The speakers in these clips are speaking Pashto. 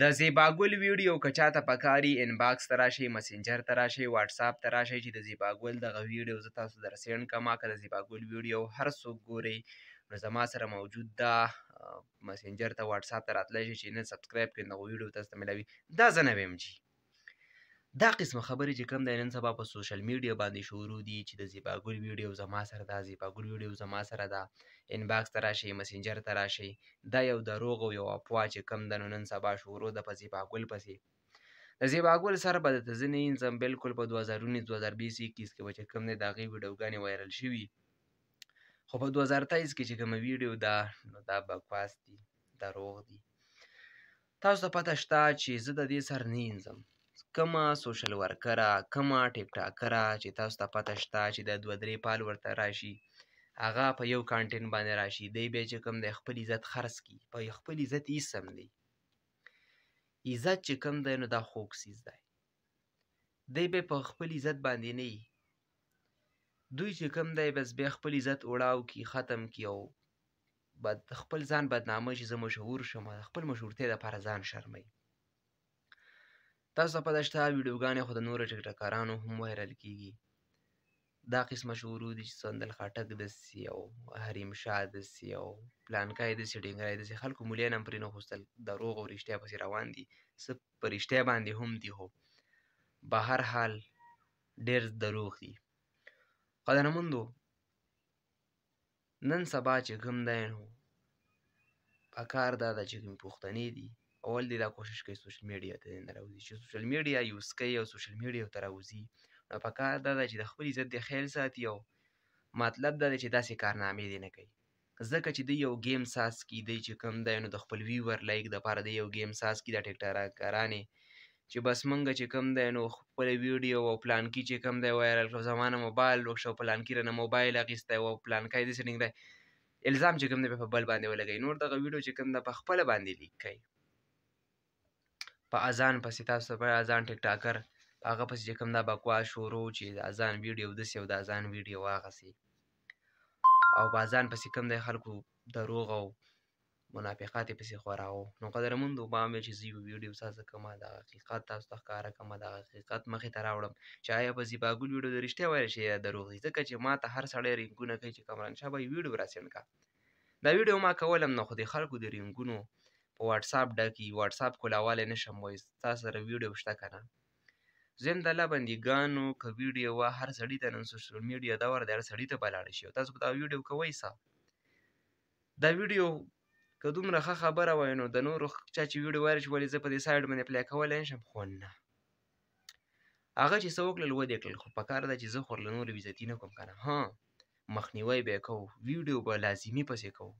د زیباګل ویډیو که چاته پکاري انباکس ته راشئ مسنجر ته راشئ واټساپ ته راشئ چې د زیباګل دغه ویډیو زه تاسو در سینډ کما که د زیباګل ویډیو هر څوک ګورئ نو زما سره موجود ده مسنجر ته واټساپ ته راتلی شئ چې نه سبسکرایب کړئ دغه ویډیو تاسو ته ملاوي دا زه نویم جي دا قسمه خبرې چې کوم د نن سبا په سوشل میډیا باندې شروع دي چې د زیباګل ویډیو زما سره دا زیباګل ویډیو زما سره دا انباکس ته راشي مسنجر ته راشي دا یو دروغ او یو افوا چې کوم د نن سبا شروع ده په زیباګل پسې د زیباګل سره به د ځینې انسان بالکل په 2019 2020 کې کې چې کوم د هغې ویډیوګانې وایرل شوي خو په 2023 کې چې کوم ویډیو دا نو دا بکواس دي دروغ دي تاسو ته پته شته چې زه د دې سر نه ینځم کومه سوشل ورکره کومه ټیک ټاکره چې تاسو ته پته شته چې د دوه درې پال ورته راشي هغه په یو کانټینټ باندې راشي دی بیا چې کوم د خپل عزت خرڅ کړي په خپل عزت یې سم دی عزت چې کوم دی نو دا خوږ سیز دی دی به په خپل عزت باندې نه دوی چې کوم دی بس بیا خپل عزت وړاو کی ختم کی او بد خپل ځان بدنامه چې زه مشهور شم خپل مشهورتیا دپاره ځان شرموي تاسو ته پته شته ویډیوګانې خو د نورو ټیک ټاکرانو هم وایرل کیږي دا قسمه شعورو دي چې سندل خاټک داسې او حریم شاه داسې او پلانکای داسې ډینګرای داسې خلکو مولیان هم پرې نه خوستل دروغ او رښتیا پسې روان دي څه په رښتیا باندې هم دي خو به هر حال ډېر دروغ دي قدرمندو نن سبا چې کوم دی نو پکار دا ده چې کوم پوښتنې دي اول دی دا کوشش کوي سوشل میډیا ته نه راوځي چې سوشل میډیا یوز کوي او سوشل میډیا ته راوځي نو په کار دا ده چې د خپل عزت د خیال ساتي او مطلب دا دی چې داسې کارنامې دی نه کوي ځکه چې دی یو گیم ساز کی دی چې کم دی نو د خپل ویور لایک د پاره دی یو گیم ساز کی دا ټیکټارا کارانه چې بس مونږ چې کم دی نو خپل ویډیو او پلان کی چې کم دی وایرل شو زمانه موبایل لوک شو پلان کی رنه موبایل اخیستی او پلان کای دی سنګ دی الزام چې کم دی په بل باندې ولګي نور دغه ویډیو چې کم دی په خپل باندې لیک کوي په اذان پسې تاسو په اذان ټیک ټاکر هغه پسې چې کوم دا بکوا شروع چې د اذان ویډیو دسې او د اذان ویډیو هغسې او په اذان پسې کوم دی خلکو دروغ او منافقات پسې خوراو نو قدرمندو به مې چې زه یو ویډیو تاسو کوم دا حقیقت تاسو ته ښکاره کوم دا حقیقت مخې ته راوړم چې آیا به زیباګل ویډیو د رښتیا ویل شي یا دروغ دي ځکه چې ما ته هر سړی رنګونه کوي چې کمران شاه به یې ویډیو راسینډ کا دا ویډیو ما کولم نو خو د خلکو د رنګونو واټساپ ډکی واټساپ کولاوالی نشم وایي ستا سره ویډیو شته که نه زم د الله بندګانو که ویډیو وه هر سړي ته نن سوشل میډیا دور دی هر سړي ته به لاړه شي او تاسو دا ویډیو کوئ سه دا ویډیو که دومره ښه خبره وای نو د نورو چا چې ویډیو وایرل شي ولې زه په دې سایډ باندې پلی کولی نشم خو نه هغه چې څه وکړل ودې کړل خو پکار ده چې زه خو له نورو عزتي نه کوم که نه ها مخنیوی به یې کوو ویډیو به لازمي پسې کوو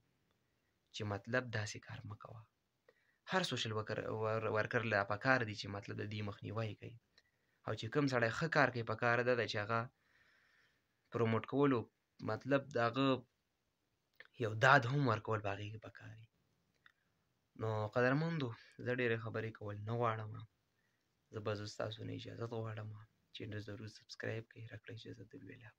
چې مطلب داسې کار مه کوه هر سوشل ورکر له پکار دی چې مطلب د دې مخنیوي کوي او چې کوم سړی ښه کار کوي پکار ده چې هغه پروموټ کولو مطلب دغه یو داد هم ورکول باغی کې پکار نو قدرمندو زه ډېرې خبرې کول نه غواړم زه به زه ستاسو نه اجازت غواړم چې ضرور سبسکرایب کړئ راکړئ اجازه د ویلا